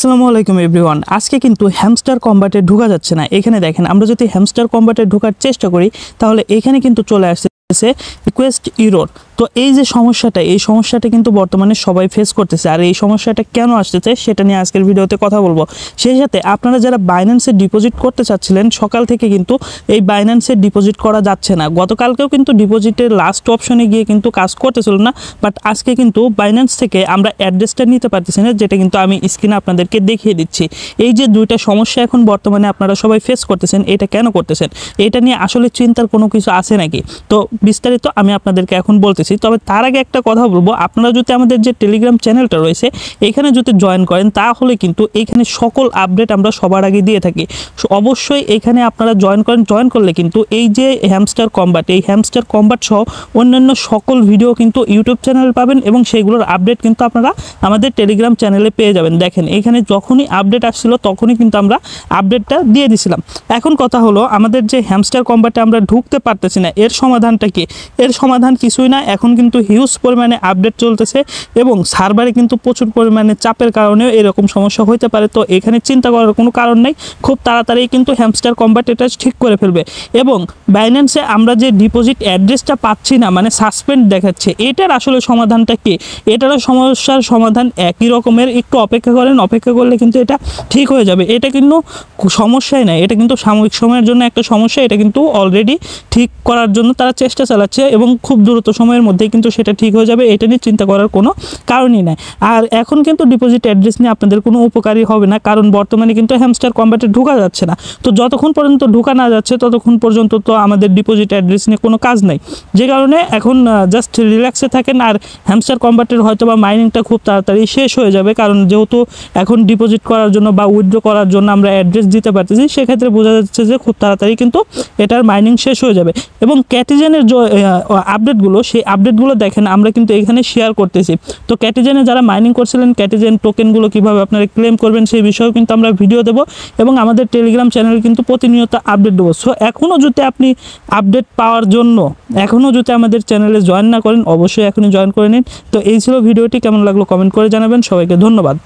আসসালামু আলাইকুম এভরিওয়ান আজকে কিন্তু হ্যামস্টার কম্বাটে ঢুকা যাচ্ছে না এখানে দেখেন আমরা যদি হ্যামস্টার কম্বাটে ঢোকার চেষ্টা করি তাহলে এখানে কিন্তু চলে আসছে রিকোয়েস্ট ইউরোর তো এই যে সমস্যাটা এই সমস্যাটা কিন্তু বর্তমানে সবাই ফেস করতেছে আর এই সমস্যাটা কেন আসতেছে সেটা নিয়ে আজকের ভিডিওতে কথা বলবো সেই সাথে আপনারা যারা বাইন্যান্সে ডিপোজিট করতে চাচ্ছিলেন সকাল থেকে কিন্তু এই বাইন্যান্সে ডিপোজিট করা যাচ্ছে না গতকালকেও কিন্তু ডিপোজিটের লাস্ট অপশনে গিয়ে কিন্তু কাজ করতেছিল না বাট আজকে কিন্তু বাইন্যান্স থেকে আমরা অ্যাড্রেসটা নিতে পারতেছি না যেটা কিন্তু আমি স্ক্রিনে আপনাদেরকে দেখিয়ে দিচ্ছি এই যে দুইটা সমস্যা এখন বর্তমানে আপনারা সবাই ফেস করতেছেন এটা কেন করতেছেন এটা নিয়ে আসলে চিন্তার কোনো কিছু আছে নাকি তো বিস্তারিত আমি আপনাদেরকে এখন বলতেছি আসি তবে তার আগে একটা কথা বলবো আপনারা যদি আমাদের যে টেলিগ্রাম চ্যানেলটা রয়েছে এখানে যদি জয়েন করেন তাহলে কিন্তু এখানে সকল আপডেট আমরা সবার আগে দিয়ে থাকি অবশ্যই এখানে আপনারা জয়েন করেন জয়েন করলে কিন্তু এই যে হ্যামস্টার কম্বাট এই হ্যামস্টার কম্বাট সহ অন্যান্য সকল ভিডিও কিন্তু ইউটিউব চ্যানেল পাবেন এবং সেইগুলোর আপডেট কিন্তু আপনারা আমাদের টেলিগ্রাম চ্যানেলে পেয়ে যাবেন দেখেন এখানে যখনই আপডেট আসছিল তখনই কিন্তু আমরা আপডেটটা দিয়ে দিছিলাম এখন কথা হলো আমাদের যে হ্যামস্টার কম্বাটে আমরা ঢুকতে পারতেছি না এর সমাধানটা কি এর সমাধান কিছুই না এখন কিন্তু হিউজ পরিমাণে আপডেট চলতেছে এবং সার্ভারে কিন্তু প্রচুর পরিমাণে চাপের কারণেও এরকম সমস্যা হইতে পারে তো এখানে চিন্তা করার কোনো কারণ নেই খুব তাড়াতাড়ি কিন্তু হ্যামস্টার কম্বাট এটা ঠিক করে ফেলবে এবং বাইন্যান্সে আমরা যে ডিপোজিট অ্যাড্রেসটা পাচ্ছি না মানে সাসপেন্ড দেখাচ্ছে এটার আসলে সমাধানটা কী এটারও সমস্যার সমাধান একই রকমের একটু অপেক্ষা করেন অপেক্ষা করলে কিন্তু এটা ঠিক হয়ে যাবে এটা কিন্তু সমস্যাই নাই এটা কিন্তু সাময়িক সময়ের জন্য একটা সমস্যা এটা কিন্তু অলরেডি ঠিক করার জন্য তারা চেষ্টা চালাচ্ছে এবং খুব দ্রুত সময়ের সময়ের মধ্যে কিন্তু সেটা ঠিক হয়ে যাবে এটা নিয়ে চিন্তা করার কোনো কারণই নাই আর এখন কিন্তু ডিপোজিট অ্যাড্রেস নিয়ে আপনাদের কোনো উপকারই হবে না কারণ বর্তমানে কিন্তু হ্যামস্টার কম্বাটে ঢোকা যাচ্ছে না তো যতক্ষণ পর্যন্ত ঢোকা না যাচ্ছে ততক্ষণ পর্যন্ত তো আমাদের ডিপোজিট অ্যাড্রেস নিয়ে কোনো কাজ নাই যে কারণে এখন জাস্ট রিল্যাক্সে থাকেন আর হ্যামস্টার কম্বাটের হয়তো বা মাইনিংটা খুব তাড়াতাড়ি শেষ হয়ে যাবে কারণ যেহেতু এখন ডিপোজিট করার জন্য বা উইথড্র করার জন্য আমরা অ্যাড্রেস দিতে পারতেছি সেক্ষেত্রে বোঝা যাচ্ছে যে খুব তাড়াতাড়ি কিন্তু এটার মাইনিং শেষ হয়ে যাবে এবং ক্যাটিজেনের যে আপডেটগুলো সেই আপডেটগুলো দেখেন আমরা কিন্তু এখানে শেয়ার করতেছি তো ক্যাটেজেনে যারা মাইনিং করছিলেন ক্যাটেজেন টোকেনগুলো কীভাবে আপনারা ক্লেম করবেন সেই বিষয়েও কিন্তু আমরা ভিডিও দেব এবং আমাদের টেলিগ্রাম চ্যানেল কিন্তু প্রতিনিয়ত আপডেট দেবো সো এখনও যদি আপনি আপডেট পাওয়ার জন্য এখনও যদি আমাদের চ্যানেলে জয়েন না করেন অবশ্যই এখনই জয়েন করে নিন তো এই ছিল ভিডিওটি কেমন লাগলো কমেন্ট করে জানাবেন সবাইকে ধন্যবাদ